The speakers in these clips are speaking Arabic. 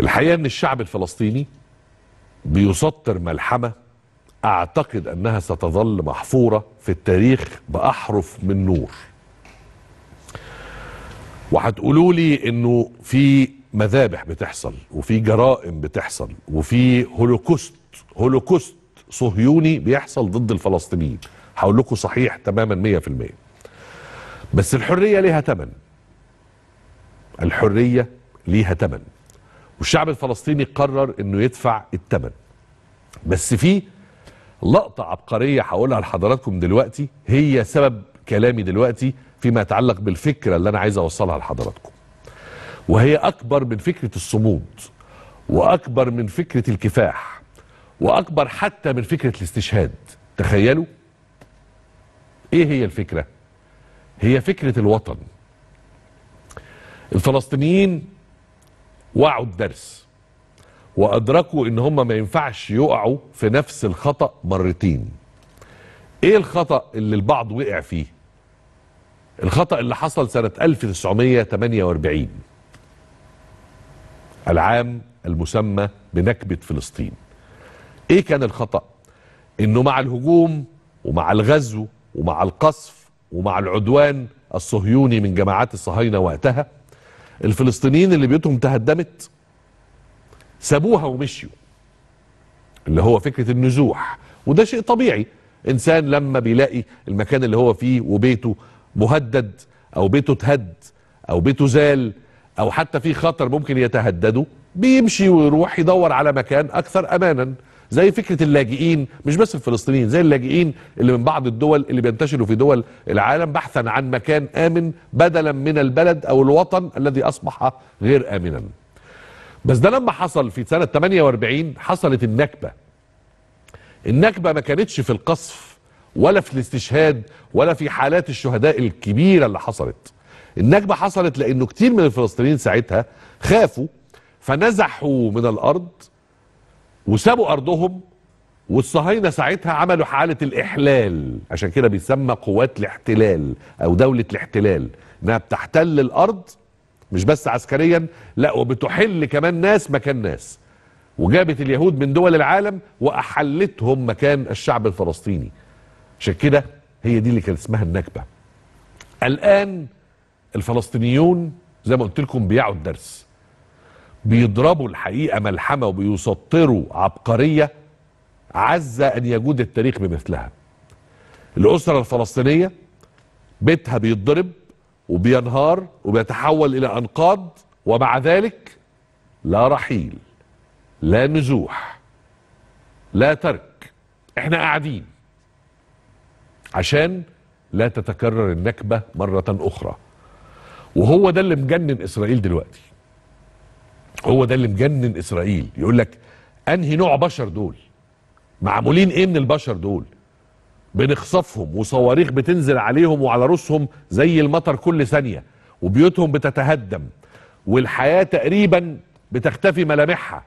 الحقيقة ان الشعب الفلسطيني بيسطر ملحمة اعتقد انها ستظل محفورة في التاريخ باحرف من نور وهتقولوا لي انه في مذابح بتحصل وفي جرائم بتحصل وفي هولوكوست هولوكوست صهيوني بيحصل ضد الفلسطينيين هقول لكم صحيح تماما 100% بس الحريه ليها ثمن الحريه ليها ثمن والشعب الفلسطيني قرر انه يدفع الثمن بس في لقطة عبقرية هقولها لحضراتكم دلوقتي هي سبب كلامي دلوقتي فيما يتعلق بالفكرة اللي أنا عايز أوصلها لحضراتكم وهي أكبر من فكرة الصمود وأكبر من فكرة الكفاح وأكبر حتى من فكرة الاستشهاد تخيلوا إيه هي الفكرة؟ هي فكرة الوطن الفلسطينيين وعوا الدرس وادركوا ان هم ما ينفعش يقعوا في نفس الخطا مرتين ايه الخطا اللي البعض وقع فيه الخطا اللي حصل سنه 1948 العام المسمى بنكبه فلسطين ايه كان الخطا انه مع الهجوم ومع الغزو ومع القصف ومع العدوان الصهيوني من جماعات الصهاينه وقتها الفلسطينيين اللي بيوتهم تهدمت سابوها ومشيوا اللي هو فكرة النزوح وده شيء طبيعي إنسان لما بيلاقي المكان اللي هو فيه وبيته مهدد أو بيته تهد أو بيته زال أو حتى في خطر ممكن يتهدده بيمشي ويروح يدور على مكان أكثر أمانا زي فكره اللاجئين مش بس الفلسطينيين زي اللاجئين اللي من بعض الدول اللي بينتشروا في دول العالم بحثا عن مكان امن بدلا من البلد او الوطن الذي اصبح غير امنا بس ده لما حصل في سنه 48 حصلت النكبه النكبه ما كانتش في القصف ولا في الاستشهاد ولا في حالات الشهداء الكبيره اللي حصلت النكبه حصلت لانه كتير من الفلسطينيين ساعتها خافوا فنزحوا من الارض وسابوا أرضهم والصهاينة ساعتها عملوا حالة الإحلال عشان كده بيسمى قوات الاحتلال أو دولة الاحتلال إنها بتحتل الأرض مش بس عسكريا لا وبتحل كمان ناس مكان ناس وجابت اليهود من دول العالم وأحلتهم مكان الشعب الفلسطيني عشان كده هي دي اللي كان اسمها النكبة الآن الفلسطينيون زي ما قلت لكم بيعوا الدرس بيضربوا الحقيقة ملحمة وبيسطروا عبقرية عز أن يجود التاريخ بمثلها الأسرة الفلسطينية بيتها بيتضرب وبينهار وبيتحول إلى أنقاض ومع ذلك لا رحيل لا نزوح لا ترك احنا قاعدين عشان لا تتكرر النكبة مرة أخرى وهو ده اللي مجنن إسرائيل دلوقتي هو ده اللي مجنن اسرائيل يقول لك انهي نوع بشر دول معمولين ايه من البشر دول بنخصفهم وصواريخ بتنزل عليهم وعلى رؤوسهم زي المطر كل ثانيه وبيوتهم بتتهدم والحياه تقريبا بتختفي ملامحها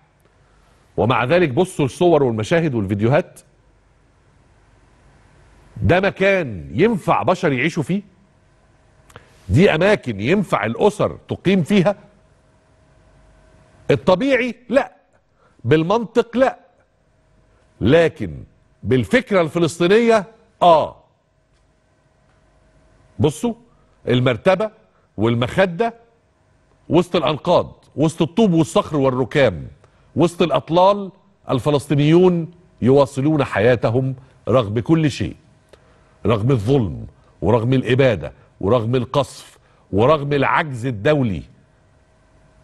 ومع ذلك بصوا الصور والمشاهد والفيديوهات ده مكان ينفع بشر يعيشوا فيه دي اماكن ينفع الاسر تقيم فيها الطبيعي لا بالمنطق لا لكن بالفكرة الفلسطينية اه بصوا المرتبة والمخدة وسط الأنقاض وسط الطوب والصخر والركام وسط الأطلال الفلسطينيون يواصلون حياتهم رغم كل شيء رغم الظلم ورغم الإبادة ورغم القصف ورغم العجز الدولي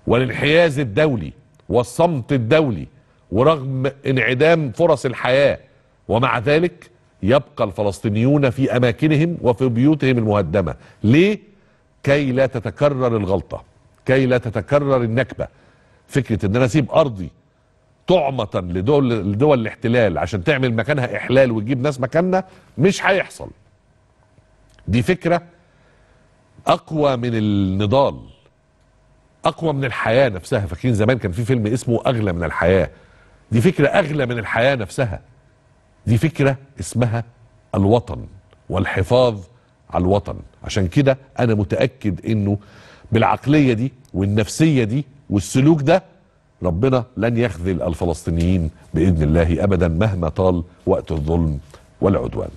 والانحياز الدولي والصمت الدولي ورغم انعدام فرص الحياة ومع ذلك يبقى الفلسطينيون في أماكنهم وفي بيوتهم المهدمة ليه؟ كي لا تتكرر الغلطة كي لا تتكرر النكبة فكرة ان انا اسيب ارضي طعمة لدول, لدول الاحتلال عشان تعمل مكانها احلال وتجيب ناس مكاننا مش هيحصل دي فكرة اقوى من النضال اقوى من الحياه نفسها فاكرين زمان كان في فيلم اسمه اغلى من الحياه دي فكره اغلى من الحياه نفسها دي فكره اسمها الوطن والحفاظ على الوطن عشان كده انا متاكد انه بالعقليه دي والنفسيه دي والسلوك ده ربنا لن يخذل الفلسطينيين باذن الله ابدا مهما طال وقت الظلم والعدوان